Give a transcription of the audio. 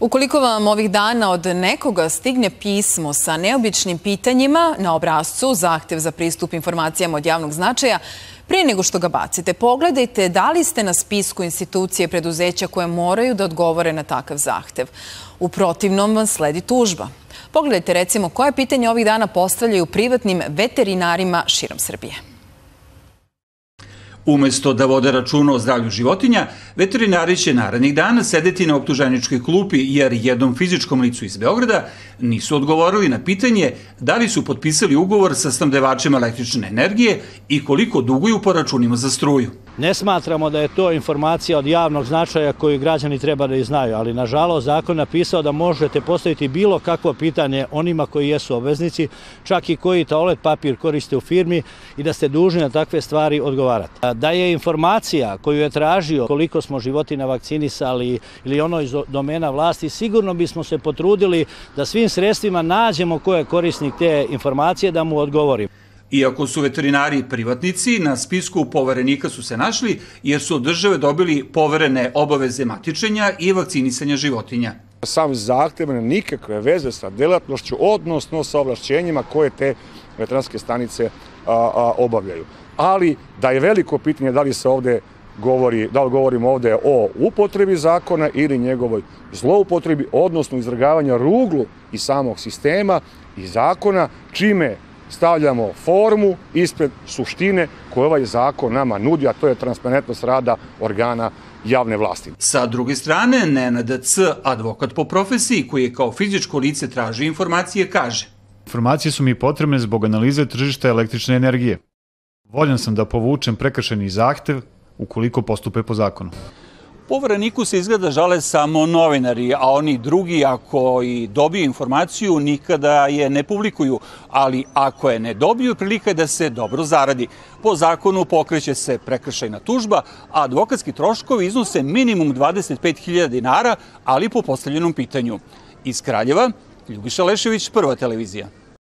Ukoliko vam ovih dana od nekoga stigne pismo sa neobičnim pitanjima na obrazcu zahtev za pristup informacijama od javnog značaja, pre nego što ga bacite, pogledajte da li ste na spisku institucije preduzeća koje moraju da odgovore na takav zahtev. U protivnom vam sledi tužba. Pogledajte recimo koje pitanje ovih dana postavljaju privatnim veterinarima širom Srbije. Umesto da vode računa o zdravlju životinja, veterinari će narednih dana sedeti na optuženičkoj klupi jer jednom fizičkom licu iz Beograda nisu odgovorili na pitanje da li su potpisali ugovor sa snabdevačima električne energije i koliko duguju po računima za struju. Ne smatramo da je to informacija od javnog značaja koju građani treba da i znaju, ali nažalost zakon napisao da možete postaviti bilo kakvo pitanje onima koji jesu obveznici, čak i koji toalet papir koriste u firmi i da ste dužni na takve stvari odgovarati da je informacija koju je tražio koliko smo životina vakcinisali ili ono iz domena vlasti, sigurno bismo se potrudili da svim sredstvima nađemo ko je korisnik te informacije da mu odgovorim. Iako su veterinari i privatnici, na spisku poverenika su se našli jer su od države dobili poverene obaveze matičenja i vakcinisanja životinja. Sam zahtev nema nikakve veze sa delatnošću, odnosno sa ovlašćenjima koje te veterinarske stanice a, obavljaju. Ali da je veliko pitanje da li se ovde govori, da li govorimo ovde o upotrebi zakona ili njegovoj zloupotrebi, odnosno izragavanja ruglu i samog sistema i zakona, čime stavljamo formu ispred suštine koju ovaj zakon nama nudi, a to je transparentnost rada organa javne vlasti. Sa druge strane, Nenad C., advokat po profesiji koji je kao fizičko lice traži informacije, kaže – Informacije su mi potrebne zbog analize tržišta električne energije. Voljan sam da povučem prekršeni zahtev ukoliko postupe po zakonu. Povereniku se izgleda žale samo novinari, a oni drugi ako i dobiju informaciju nikada je ne publikuju, ali ako je ne dobiju prilika je da se dobro zaradi. Po zakonu pokreće se prekršajna tužba, a advokatski troškovi iznose minimum 25.000 dinara, ali po postavljenom pitanju. Iz Kraljeva Ljubiša Lešević, prva televizija.